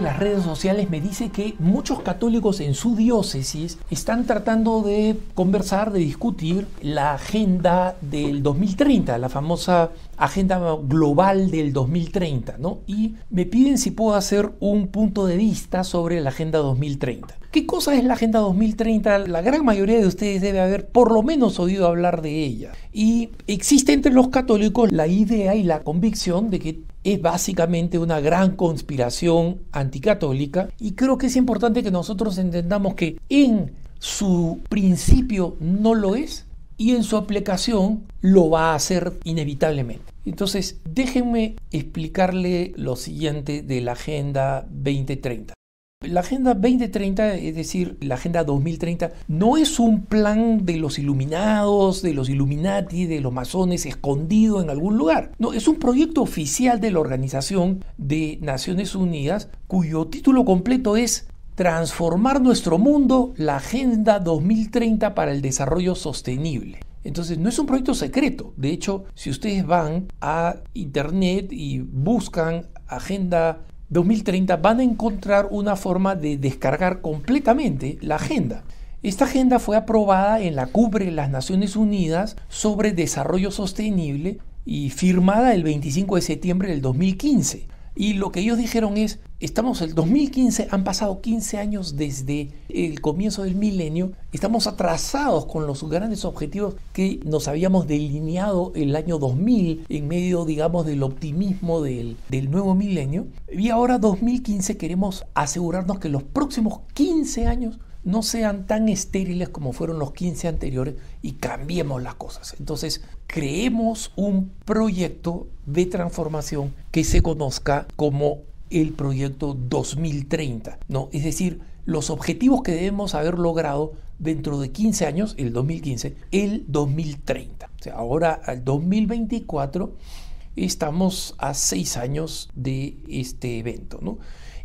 las redes sociales me dice que muchos católicos en su diócesis están tratando de conversar, de discutir la agenda del 2030, la famosa agenda global del 2030, ¿no? Y me piden si puedo hacer un punto de vista sobre la agenda 2030. ¿Qué cosa es la Agenda 2030? La gran mayoría de ustedes debe haber por lo menos oído hablar de ella. Y existe entre los católicos la idea y la convicción de que es básicamente una gran conspiración anticatólica y creo que es importante que nosotros entendamos que en su principio no lo es y en su aplicación lo va a hacer inevitablemente. Entonces, déjenme explicarle lo siguiente de la Agenda 2030. La Agenda 2030, es decir, la Agenda 2030, no es un plan de los iluminados, de los Illuminati, de los masones escondido en algún lugar. No, es un proyecto oficial de la Organización de Naciones Unidas cuyo título completo es Transformar nuestro mundo, la Agenda 2030 para el Desarrollo Sostenible. Entonces no es un proyecto secreto. De hecho, si ustedes van a internet y buscan Agenda 2030 van a encontrar una forma de descargar completamente la agenda. Esta agenda fue aprobada en la cumbre de las Naciones Unidas sobre Desarrollo Sostenible y firmada el 25 de septiembre del 2015. Y lo que ellos dijeron es, estamos en el 2015, han pasado 15 años desde el comienzo del milenio, estamos atrasados con los grandes objetivos que nos habíamos delineado el año 2000 en medio, digamos, del optimismo del, del nuevo milenio. Y ahora 2015 queremos asegurarnos que los próximos 15 años no sean tan estériles como fueron los 15 anteriores y cambiemos las cosas. Entonces, creemos un proyecto de transformación que se conozca como el proyecto 2030, ¿no? Es decir, los objetivos que debemos haber logrado dentro de 15 años, el 2015, el 2030. ahora al 2024 estamos a 6 años de este evento, ¿no?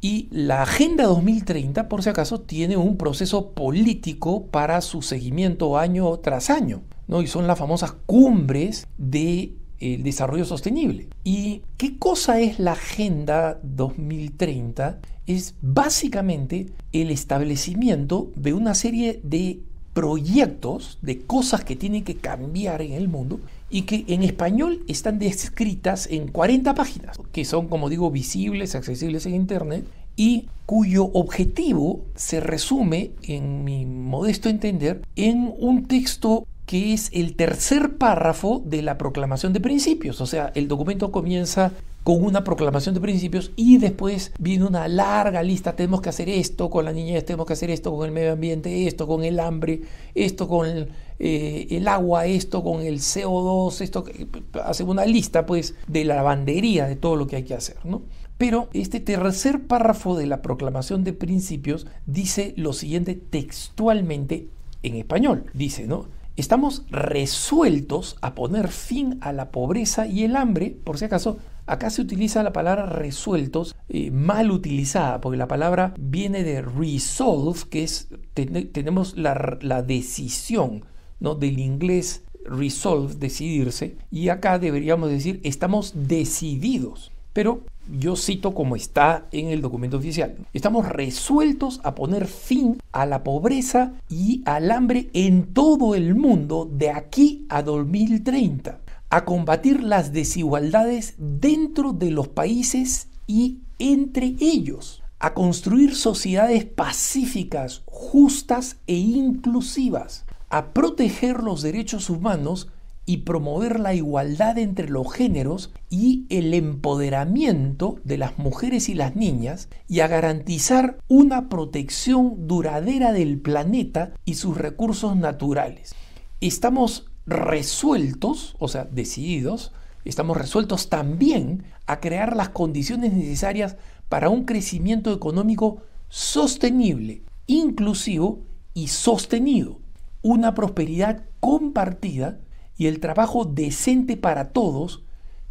Y la Agenda 2030, por si acaso, tiene un proceso político para su seguimiento año tras año, ¿no? Y son las famosas cumbres de eh, desarrollo sostenible. ¿Y qué cosa es la Agenda 2030? Es básicamente el establecimiento de una serie de proyectos de cosas que tienen que cambiar en el mundo y que en español están descritas en 40 páginas, que son, como digo, visibles, accesibles en Internet y cuyo objetivo se resume, en mi modesto entender, en un texto que es el tercer párrafo de la proclamación de principios. O sea, el documento comienza con una proclamación de principios y después viene una larga lista, tenemos que hacer esto con la niñez, tenemos que hacer esto con el medio ambiente, esto con el hambre, esto con eh, el, agua, esto con el CO2, esto, eh, hace una lista pues de la lavandería de todo lo que hay que hacer, ¿no? Pero este tercer párrafo de la proclamación de principios dice lo siguiente textualmente en español. Dice, ¿no? Estamos resueltos a poner fin a la pobreza y el hambre, por si acaso, Acá se utiliza la palabra resueltos, eh, mal utilizada, porque la palabra viene de resolve, que es tenemos la, la, decisión, ¿no? Del inglés resolve, decidirse, y acá deberíamos decir estamos decididos. Pero yo cito como está en el documento oficial. Estamos resueltos a poner fin a la pobreza y al hambre en todo el mundo de aquí a 2030 a combatir las desigualdades dentro de los países y entre ellos, a construir sociedades pacíficas, justas e inclusivas, a proteger los derechos humanos y promover la igualdad entre los géneros y el empoderamiento de las mujeres y las niñas y a garantizar una protección duradera del planeta y sus recursos naturales. Estamos resueltos, o sea, decididos, estamos resueltos también a crear las condiciones necesarias para un crecimiento económico sostenible, inclusivo y sostenido, una prosperidad compartida y el trabajo decente para todos,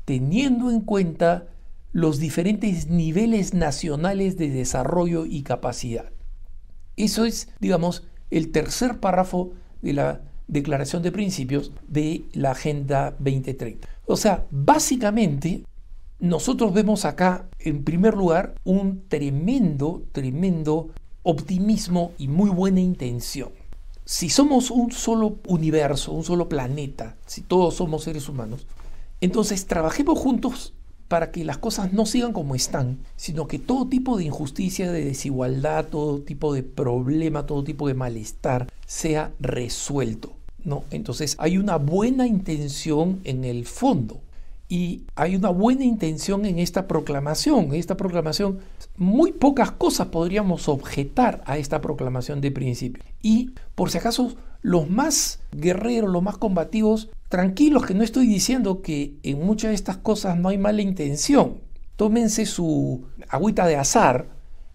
teniendo en cuenta los diferentes niveles nacionales de desarrollo y capacidad. Eso es, digamos, el tercer párrafo de la declaración de principios de la Agenda 2030. O sea, básicamente nosotros vemos acá, en primer lugar, un tremendo, tremendo optimismo y muy buena intención. Si somos un solo universo, un solo planeta, si todos somos seres humanos, entonces trabajemos juntos para que las cosas no sigan como están, sino que todo tipo de injusticia, de desigualdad, todo tipo de problema, todo tipo de malestar sea resuelto. Entonces hay una buena intención en el fondo y hay una buena intención en esta proclamación. En esta proclamación, muy pocas cosas podríamos objetar a esta proclamación de principio. Y por si acaso, los más guerreros, los más combativos, tranquilos que no estoy diciendo que en muchas de estas cosas no hay mala intención. Tómense su agüita de azar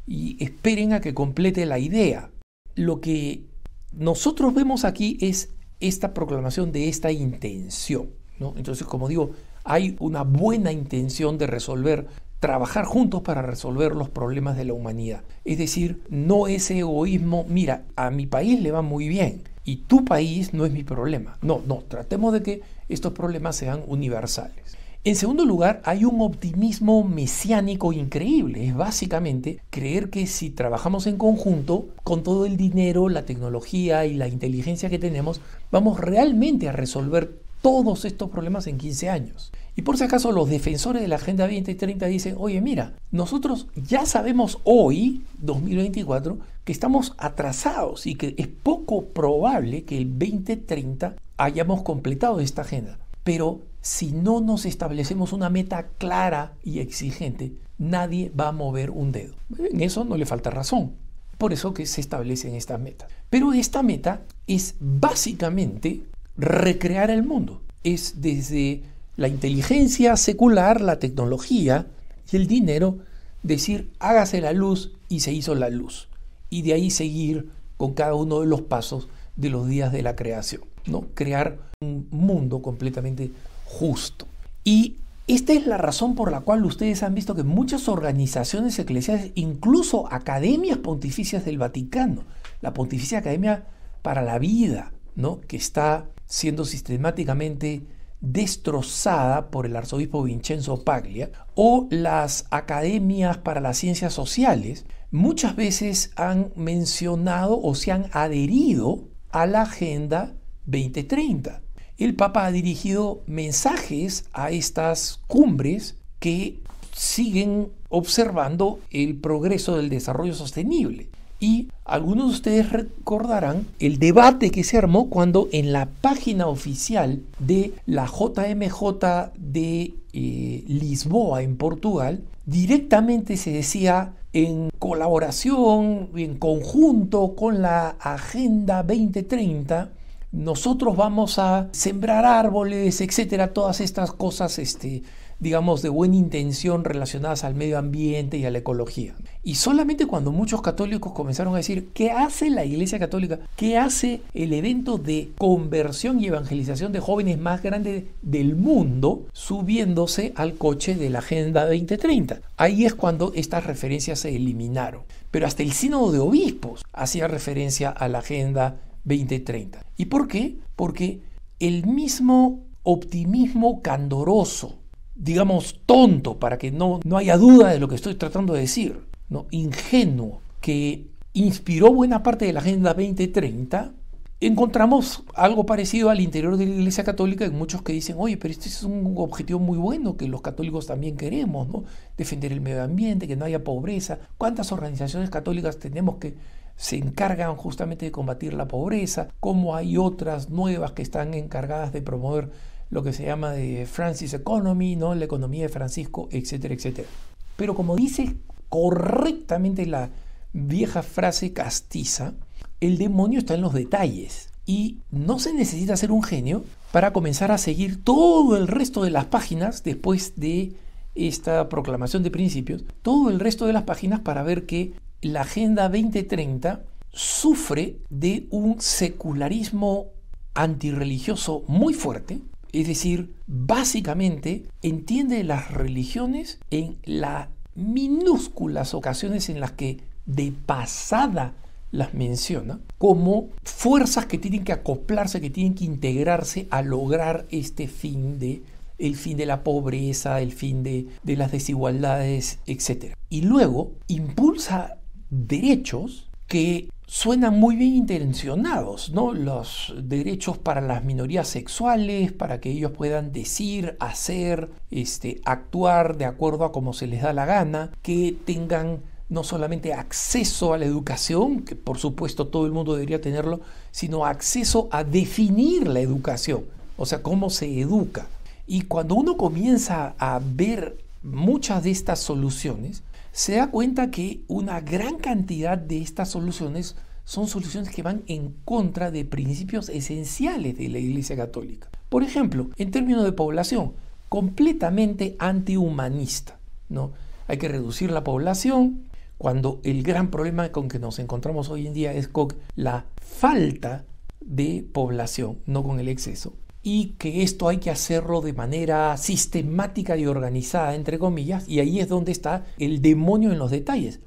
y esperen a que complete la idea. Lo que nosotros vemos aquí es esta proclamación de esta intención. Entonces, como digo, hay una buena intención de resolver, trabajar juntos para resolver los problemas de la humanidad. Es decir, no ese egoísmo, mira, a mi país le va muy bien y tu país no es mi problema. No, no, tratemos de que estos problemas sean universales. En segundo lugar, hay un optimismo mesiánico increíble. Es básicamente creer que si trabajamos en conjunto, con todo el dinero, la tecnología y la inteligencia que tenemos, vamos realmente a resolver todos estos problemas en 15 años. Y por si acaso los defensores de la Agenda 2030 dicen, oye mira, nosotros ya sabemos hoy, 2024, que estamos atrasados y que es poco probable que el 2030 hayamos completado esta agenda. Pero si no nos establecemos una meta clara y exigente, nadie va a mover un dedo. En eso no le falta razón. Por eso que se establecen estas metas. Pero esta meta es básicamente recrear el mundo. Es desde la inteligencia secular, la tecnología y el dinero decir hágase la luz y se hizo la luz. Y de ahí seguir con cada uno de los pasos de los días de la creación. ¿no? Crear un mundo completamente justo. Y esta es la razón por la cual ustedes han visto que muchas organizaciones eclesiales, incluso academias pontificias del Vaticano, la Pontificia Academia para la Vida, ¿no? que está siendo sistemáticamente destrozada por el arzobispo Vincenzo Paglia, o las academias para las ciencias sociales, muchas veces han mencionado o se han adherido a la Agenda 2030 el Papa ha dirigido mensajes a estas cumbres que siguen observando el progreso del desarrollo sostenible. Y algunos de ustedes recordarán el debate que se armó cuando en la página oficial de la JMJ de eh, Lisboa, en Portugal, directamente se decía en colaboración, en conjunto con la Agenda 2030, nosotros vamos a sembrar árboles, etcétera, todas estas cosas, este, digamos, de buena intención relacionadas al medio ambiente y a la ecología. Y solamente cuando muchos católicos comenzaron a decir, ¿qué hace la Iglesia Católica? ¿Qué hace el evento de conversión y evangelización de jóvenes más grandes del mundo subiéndose al coche de la Agenda 2030? Ahí es cuando estas referencias se eliminaron. Pero hasta el Sínodo de Obispos hacía referencia a la Agenda 2030. ¿Y por qué? Porque el mismo optimismo candoroso, digamos tonto, para que no, no haya duda de lo que estoy tratando de decir, ¿no? ingenuo, que inspiró buena parte de la Agenda 2030, encontramos algo parecido al interior de la Iglesia Católica en muchos que dicen, oye, pero este es un objetivo muy bueno que los católicos también queremos, ¿no? Defender el medio ambiente, que no haya pobreza. ¿Cuántas organizaciones católicas tenemos que se encargan justamente de combatir la pobreza, como hay otras nuevas que están encargadas de promover lo que se llama de Francis Economy, ¿no? la economía de Francisco, etcétera, etcétera. Pero como dice correctamente la vieja frase castiza, el demonio está en los detalles y no se necesita ser un genio para comenzar a seguir todo el resto de las páginas después de esta proclamación de principios, todo el resto de las páginas para ver que la Agenda 2030 sufre de un secularismo antirreligioso muy fuerte, es decir, básicamente entiende las religiones en las minúsculas ocasiones en las que de pasada las menciona, como fuerzas que tienen que acoplarse, que tienen que integrarse a lograr este fin de el fin de la pobreza, el fin de, de las desigualdades, etc. Y luego impulsa derechos que suenan muy bien intencionados, ¿no? Los derechos para las minorías sexuales, para que ellos puedan decir, hacer, este, actuar de acuerdo a cómo se les da la gana, que tengan no solamente acceso a la educación, que por supuesto todo el mundo debería tenerlo, sino acceso a definir la educación, o sea, cómo se educa. Y cuando uno comienza a ver muchas de estas soluciones, se da cuenta que una gran cantidad de estas soluciones son soluciones que van en contra de principios esenciales de la Iglesia Católica. Por ejemplo, en términos de población, completamente antihumanista. ¿no? Hay que reducir la población cuando el gran problema con que nos encontramos hoy en día es con la falta de población, no con el exceso y que esto hay que hacerlo de manera sistemática y organizada, entre comillas, y ahí es donde está el demonio en los detalles,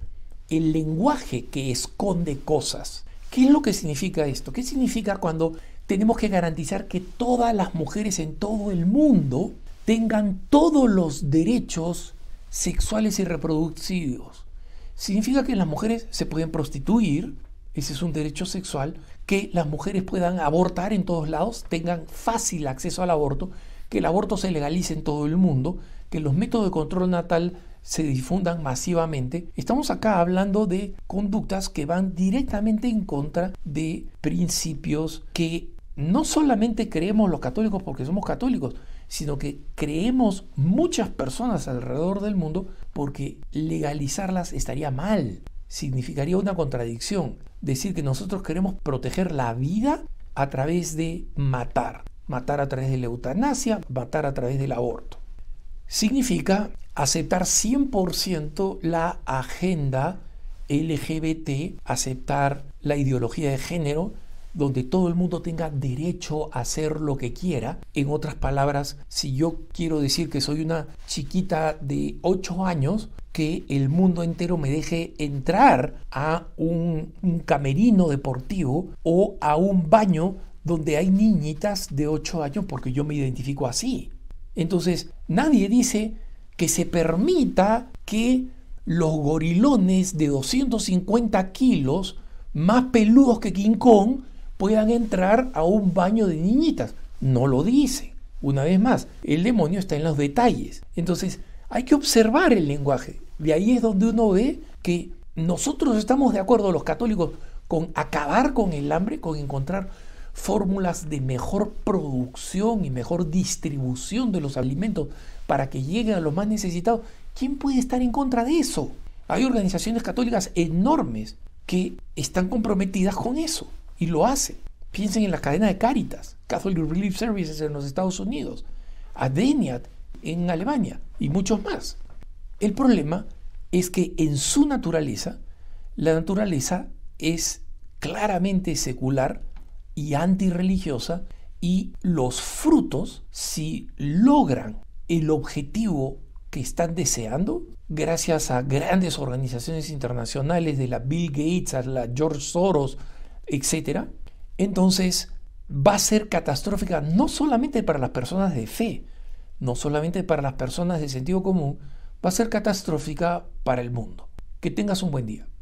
el lenguaje que esconde cosas. ¿Qué es lo que significa esto? ¿Qué significa cuando tenemos que garantizar que todas las mujeres en todo el mundo tengan todos los derechos sexuales y reproductivos? Significa que las mujeres se pueden prostituir, ese es un derecho sexual, que las mujeres puedan abortar en todos lados, tengan fácil acceso al aborto, que el aborto se legalice en todo el mundo, que los métodos de control natal se difundan masivamente. Estamos acá hablando de conductas que van directamente en contra de principios que no solamente creemos los católicos porque somos católicos, sino que creemos muchas personas alrededor del mundo porque legalizarlas estaría mal significaría una contradicción. Decir que nosotros queremos proteger la vida a través de matar. Matar a través de la eutanasia, matar a través del aborto. Significa aceptar 100% la agenda LGBT, aceptar la ideología de género, donde todo el mundo tenga derecho a hacer lo que quiera. En otras palabras, si yo quiero decir que soy una chiquita de 8 años, que el mundo entero me deje entrar a un, camerino deportivo o a un baño donde hay niñitas de 8 años porque yo me identifico así. Entonces, nadie dice que se permita que los gorilones de 250 kilos, más peludos que King Kong, puedan entrar a un baño de niñitas. No lo dice. Una vez más, el demonio está en los detalles. Entonces, hay que observar el lenguaje. De ahí es donde uno ve que nosotros estamos de acuerdo, los católicos, con acabar con el hambre, con encontrar fórmulas de mejor producción y mejor distribución de los alimentos para que lleguen a los más necesitados. ¿Quién puede estar en contra de eso? Hay organizaciones católicas enormes que están comprometidas con eso y lo hacen. Piensen en la cadena de Caritas, Catholic Relief Services en los Estados Unidos, Adeniat en Alemania y muchos más. El problema es que en su naturaleza, la naturaleza es claramente secular y antirreligiosa y los frutos, si logran el objetivo que están deseando, gracias a grandes organizaciones internacionales de la Bill Gates, a la George Soros, etc., entonces va a ser catastrófica no solamente para las personas de fe, no solamente para las personas de sentido común, va a ser catastrófica para el mundo. Que tengas un buen día.